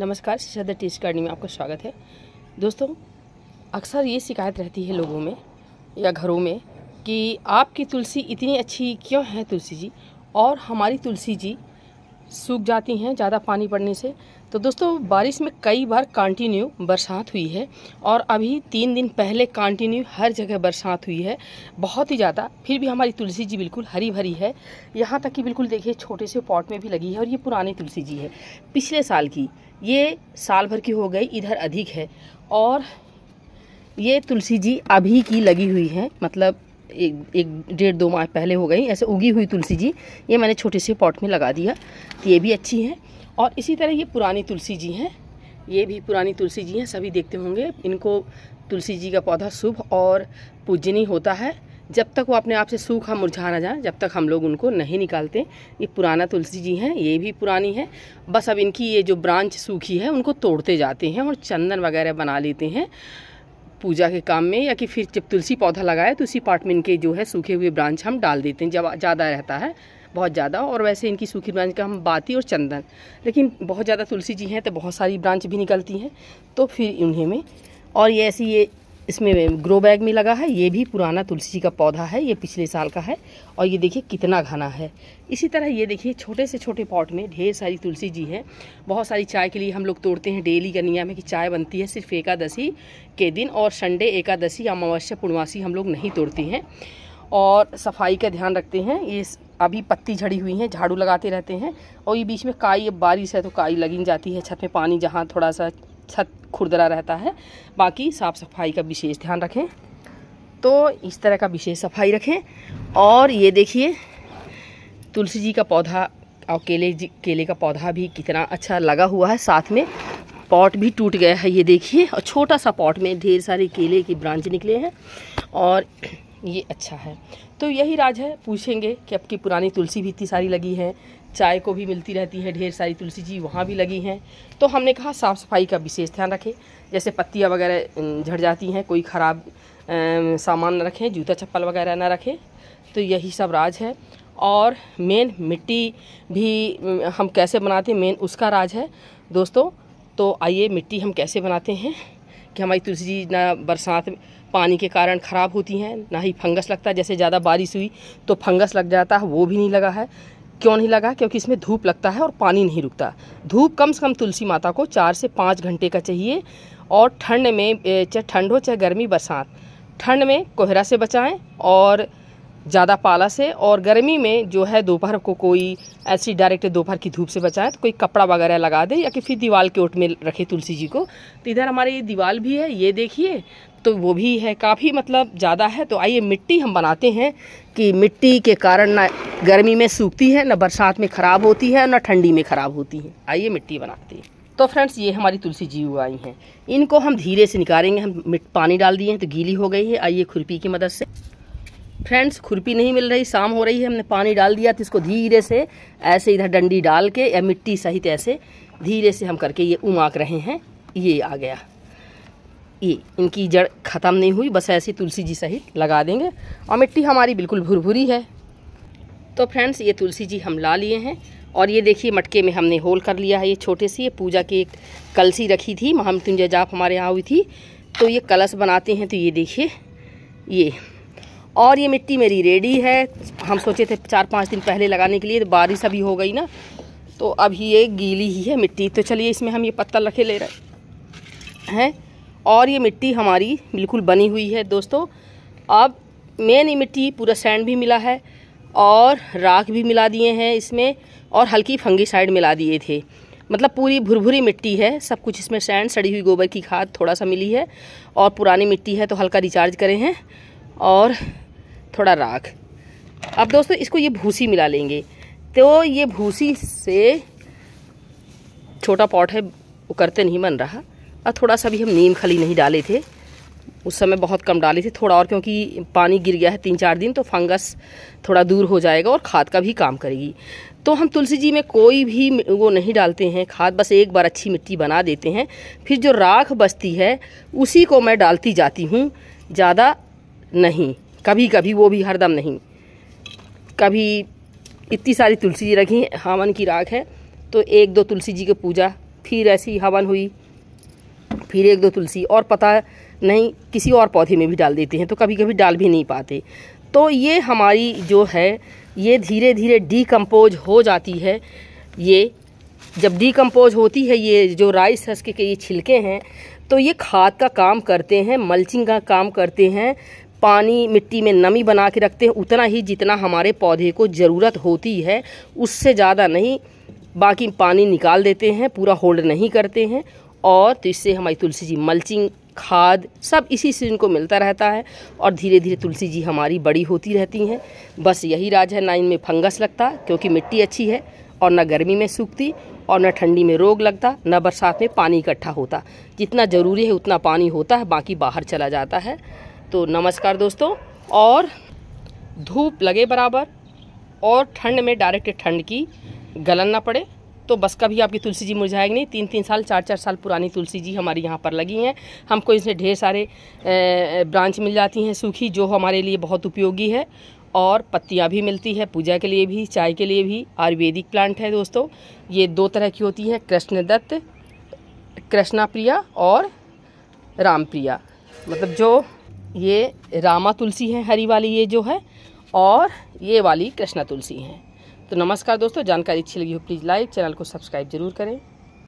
नमस्कार सिशादा T academy में आपका स्वागत है दोस्तों अक्सर ये शिकायत रहती है लोगों में या घरों में कि आपकी तुलसी इतनी अच्छी क्यों है तुलसी जी और हमारी तुलसी जी सूख जाती हैं ज़्यादा पानी पड़ने से तो दोस्तों बारिश में कई बार कंटिन्यू बरसात हुई है और अभी तीन दिन पहले कंटिन्यू हर जगह बरसात हुई है बहुत ही ज़्यादा फिर भी हमारी तुलसी जी बिल्कुल हरी भरी है यहाँ तक कि बिल्कुल देखिए छोटे से पॉट में भी लगी है और ये पुरानी तुलसी जी है पिछले साल की ये साल भर की हो गई इधर अधिक है और ये तुलसी जी अभी की लगी हुई है मतलब एक एक डेढ़ दो माह पहले हो गई ऐसे उगी हुई तुलसी जी ये मैंने छोटे से पॉट में लगा दिया तो ये भी अच्छी है और इसी तरह ये पुरानी तुलसी जी हैं ये भी पुरानी तुलसी जी हैं सभी देखते होंगे इनको तुलसी जी का पौधा शुभ और पूजनीय होता है जब तक वो अपने आप से सूखा मुरझा ना जाए जब तक हम लोग उनको नहीं निकालते ये पुराना तुलसी जी हैं ये भी पुरानी है बस अब इनकी ये जो ब्रांच सूखी है उनको तोड़ते जाते हैं और चंदन वगैरह बना लेते हैं पूजा के काम में या कि फिर जब तुलसी पौधा लगाए तो उसी पार्ट में इनके जो है सूखे हुए ब्रांच हम डाल देते हैं जब ज़्यादा रहता है बहुत ज़्यादा और वैसे इनकी सूखी ब्रांच का हम बाती और चंदन लेकिन बहुत ज़्यादा तुलसी जी हैं तो बहुत सारी ब्रांच भी निकलती हैं तो फिर उन्हें में और ये ऐसी ये इसमें ग्रो बैग में लगा है ये भी पुराना तुलसी जी का पौधा है ये पिछले साल का है और ये देखिए कितना घना है इसी तरह ये देखिए छोटे से छोटे पॉट में ढेर सारी तुलसी जी है बहुत सारी चाय के लिए हम लोग तोड़ते हैं डेली का नियम है कि चाय बनती है सिर्फ एकादशी के दिन और संडे एकादशी अमावस्या पूर्णमासी हम लोग नहीं तोड़ते हैं और सफाई का ध्यान रखते हैं ये अभी पत्ती झड़ी हुई है झाड़ू लगाते रहते हैं और ये बीच में काई अब बारिश है तो काई लगी जाती है छत में पानी जहाँ थोड़ा सा छत खुरदरा रहता है बाकी साफ़ सफाई का विशेष ध्यान रखें तो इस तरह का विशेष सफाई रखें और ये देखिए तुलसी जी का पौधा और केले जी केले का पौधा भी कितना अच्छा लगा हुआ है साथ में पॉट भी टूट गया है ये देखिए और छोटा सा पॉट में ढेर सारे केले की ब्रांच निकले हैं और ये अच्छा है तो यही राज है पूछेंगे कि अब की पुरानी तुलसी भी इतनी सारी लगी है चाय को भी मिलती रहती है ढेर सारी तुलसी जी वहाँ भी लगी हैं तो हमने कहा साफ़ सफाई का विशेष ध्यान रखें जैसे पत्तियाँ वगैरह झड़ जाती हैं कोई ख़राब सामान न रखें जूता चप्पल वगैरह ना रखें तो यही सब राज है और मेन मिट्टी भी हम कैसे बनाते हैं मेन उसका राज है दोस्तों तो आइए मिट्टी हम कैसे बनाते हैं कि हमारी तुलसी जी ना बरसात पानी के कारण ख़राब होती हैं ना ही फंगस लगता है जैसे ज़्यादा बारिश हुई तो फंगस लग जाता है वो भी नहीं लगा है क्यों नहीं लगा क्योंकि इसमें धूप लगता है और पानी नहीं रुकता धूप कम से कम तुलसी माता को चार से पाँच घंटे का चाहिए और ठंड में चाहे ठंड हो चाहे गर्मी बरसात ठंड में कोहरा से बचाएं और ज़्यादा पाला से और गर्मी में जो है दोपहर को कोई ऐसी डायरेक्ट दोपहर की धूप से बचाएं तो कोई कपड़ा वगैरह लगा दे या कि फिर दीवार के ओट में रखे तुलसी जी को तो इधर हमारे ये दीवार भी है ये देखिए तो वो भी है काफ़ी मतलब ज़्यादा है तो आइए मिट्टी हम बनाते हैं कि मिट्टी के कारण ना गर्मी में सूखती है ना बरसात में ख़राब होती है ना ठंडी में ख़राब होती है आइए मिट्टी बनाते हैं तो फ्रेंड्स ये हमारी तुलसी जी उगाई हैं इनको हम धीरे से निकालेंगे हम पानी डाल दिए हैं तो गीली हो गई है आइए खुरपी की मदद से फ्रेंड्स खुरपी नहीं मिल रही शाम हो रही है हमने पानी डाल दिया तो इसको धीरे से ऐसे इधर डंडी डाल के या मिट्टी सहित ऐसे धीरे से हम करके ये उमाक रहे हैं ये आ गया ये इनकी जड़ ख़त्म नहीं हुई बस ऐसी तुलसी जी सहित लगा देंगे और मिट्टी हमारी बिल्कुल भुरभुरी है तो फ्रेंड्स ये तुलसी जी हम ला लिए हैं और ये देखिए मटके में हमने होल कर लिया है ये छोटे सी ये पूजा की एक कलसी रखी थी महामृत्युंजय जाप हमारे यहाँ हुई थी तो ये कलश बनाते हैं तो ये देखिए ये और ये मिट्टी मेरी रेडी है हम सोचे थे चार पाँच दिन पहले लगाने के लिए तो बारिश अभी हो गई ना तो अभी ये गीली ही है मिट्टी तो चलिए इसमें हम ये पत्ता रखे ले रहे हैं और ये मिट्टी हमारी बिल्कुल बनी हुई है दोस्तों अब मेन मिट्टी पूरा सैंड भी मिला है और राख भी मिला दिए हैं इसमें और हल्की फंगीसाइड मिला दिए थे मतलब पूरी भुरभुरी मिट्टी है सब कुछ इसमें सैंड सड़ी हुई गोबर की खाद थोड़ा सा मिली है और पुरानी मिट्टी है तो हल्का रिचार्ज करें हैं और थोड़ा राख अब दोस्तों इसको ये भूसी मिला लेंगे तो ये भूसी से छोटा पॉट है वो करते नहीं बन रहा और थोड़ा सा भी हम नीम खली नहीं डाले थे उस समय बहुत कम डाले थे थोड़ा और क्योंकि पानी गिर गया है तीन चार दिन तो फंगस थोड़ा दूर हो जाएगा और खाद का भी काम करेगी तो हम तुलसी जी में कोई भी वो नहीं डालते हैं खाद बस एक बार अच्छी मिट्टी बना देते हैं फिर जो राख बचती है उसी को मैं डालती जाती हूँ ज़्यादा नहीं कभी कभी वो भी हरदम नहीं कभी इतनी सारी तुलसी जी रखी हवन की राख है तो एक दो तुलसी जी की पूजा फिर ऐसी हवन हुई फिर एक दो तुलसी और पता नहीं किसी और पौधे में भी डाल देते हैं तो कभी कभी डाल भी नहीं पाते तो ये हमारी जो है ये धीरे धीरे डीकम्पोज हो जाती है ये जब डिकम्पोज होती है ये जो राइस हस्के के ये छिलके हैं तो ये खाद का काम करते हैं मल्चिंग का काम करते हैं पानी मिट्टी में नमी बना के रखते हैं उतना ही जितना हमारे पौधे को ज़रूरत होती है उससे ज़्यादा नहीं बाकी पानी निकाल देते हैं पूरा होल्ड नहीं करते हैं और तो इससे हमारी तुलसी जी मल्चिंग खाद सब इसी से इनको मिलता रहता है और धीरे धीरे तुलसी जी हमारी बड़ी होती रहती हैं बस यही राज है ना इनमें फंगस लगता क्योंकि मिट्टी अच्छी है और ना गर्मी में सूखती और ना ठंडी में रोग लगता ना बरसात में पानी इकट्ठा होता जितना ज़रूरी है उतना पानी होता है बाकी बाहर चला जाता है तो नमस्कार दोस्तों और धूप लगे बराबर और ठंड में डायरेक्ट ठंड की गलन ना पड़े तो बस कभी आपकी तुलसी जी मुरझाएगी नहीं तीन तीन साल चार चार साल पुरानी तुलसी जी हमारी यहाँ पर लगी हैं हमको इसमें ढेर सारे ब्रांच मिल जाती हैं सूखी जो हमारे लिए बहुत उपयोगी है और पत्तियाँ भी मिलती है पूजा के लिए भी चाय के लिए भी आयुर्वेदिक प्लांट है दोस्तों ये दो तरह की होती हैं कृष्णदत्त कृष्णा प्रिया और राम प्रिया मतलब जो ये रामा तुलसी है हरी वाली ये जो है और ये वाली कृष्णा तुलसी है तो नमस्कार दोस्तों जानकारी अच्छी लगी हो प्लीज़ लाइक चैनल को सब्सक्राइब जरूर करें